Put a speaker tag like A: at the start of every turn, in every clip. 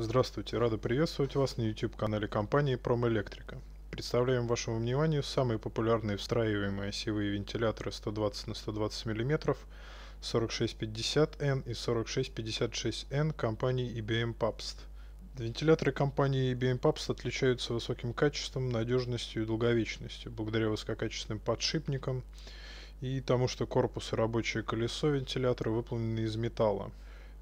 A: Здравствуйте, рада приветствовать вас на YouTube-канале компании Промэлектрика. Представляем вашему вниманию самые популярные встраиваемые осевые вентиляторы 120 на 120 мм 4650N и 4656N компании IBM Papst. Вентиляторы компании IBM Papst эм отличаются высоким качеством, надежностью и долговечностью, благодаря высококачественным подшипникам и тому, что корпус и рабочее колесо вентилятора выполнены из металла.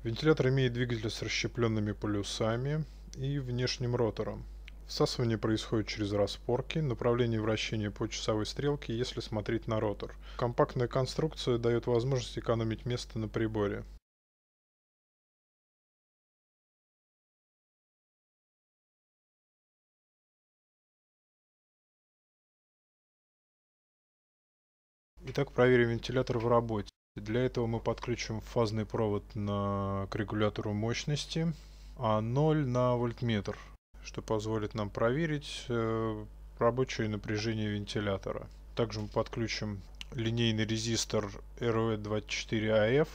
A: Вентилятор имеет двигатель с расщепленными полюсами и внешним ротором. Всасывание происходит через распорки, направление вращения по часовой стрелке, если смотреть на ротор. Компактная конструкция дает возможность экономить место на приборе. Итак, проверим вентилятор в работе. Для этого мы подключим фазный провод на, к регулятору мощности, а 0 на вольтметр, что позволит нам проверить э, рабочее напряжение вентилятора. Также мы подключим линейный резистор ROE24AF а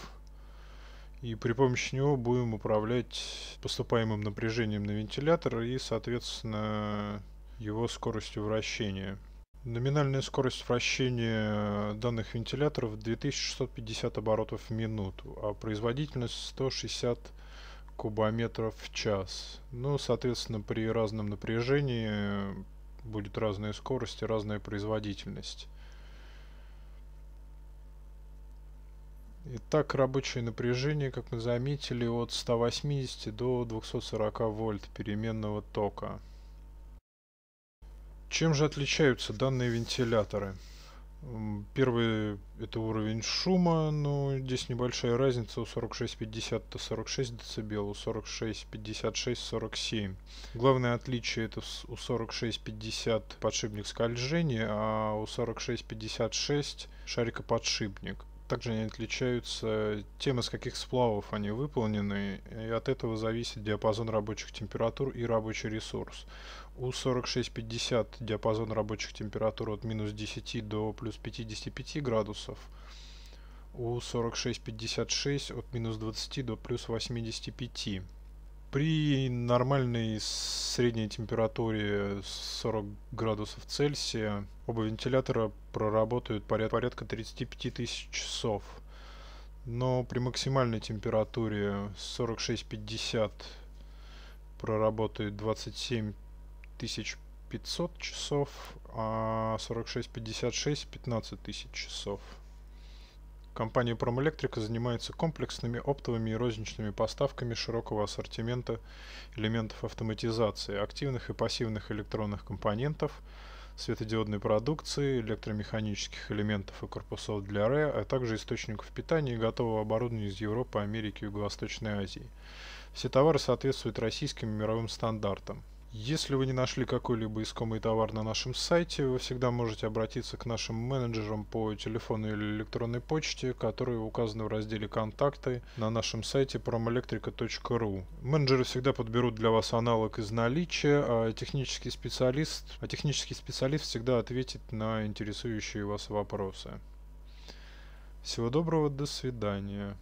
A: и при помощи него будем управлять поступаемым напряжением на вентилятор и, соответственно, его скоростью вращения. Номинальная скорость вращения э, данных вентиляторов 2650 оборотов в минуту, а производительность 160 кубометров в час. Ну, соответственно, при разном напряжении э, будет разная скорость и разная производительность. Итак, рабочее напряжение, как мы заметили, от 180 до 240 вольт переменного тока. Чем же отличаются данные вентиляторы? Первый это уровень шума, но ну, здесь небольшая разница у 4650 это 46 дБ, у 4656 47. Главное отличие это у 4650 подшипник скольжения, а у 4656 шарикоподшипник. Также они отличаются тем, из каких сплавов они выполнены, и от этого зависит диапазон рабочих температур и рабочий ресурс. У 4650 диапазон рабочих температур от минус 10 до плюс 55 градусов. У 4656 от минус 20 до плюс 85. При нормальной средней температуре 40 градусов Цельсия оба вентилятора проработают поряд порядка 35 тысяч часов. Но при максимальной температуре 46-50 проработает 27 500 часов, а 46-56 15 тысяч часов. Компания «Промэлектрика» занимается комплексными оптовыми и розничными поставками широкого ассортимента элементов автоматизации, активных и пассивных электронных компонентов, светодиодной продукции, электромеханических элементов и корпусов для РЭ, а также источников питания и готового оборудования из Европы, Америки и Юго-Восточной Азии. Все товары соответствуют российским и мировым стандартам. Если вы не нашли какой-либо искомый товар на нашем сайте, вы всегда можете обратиться к нашим менеджерам по телефону или электронной почте, которые указаны в разделе «Контакты» на нашем сайте promelectrica.ru. Менеджеры всегда подберут для вас аналог из наличия, а технический специалист, а технический специалист всегда ответит на интересующие вас вопросы. Всего доброго, до свидания.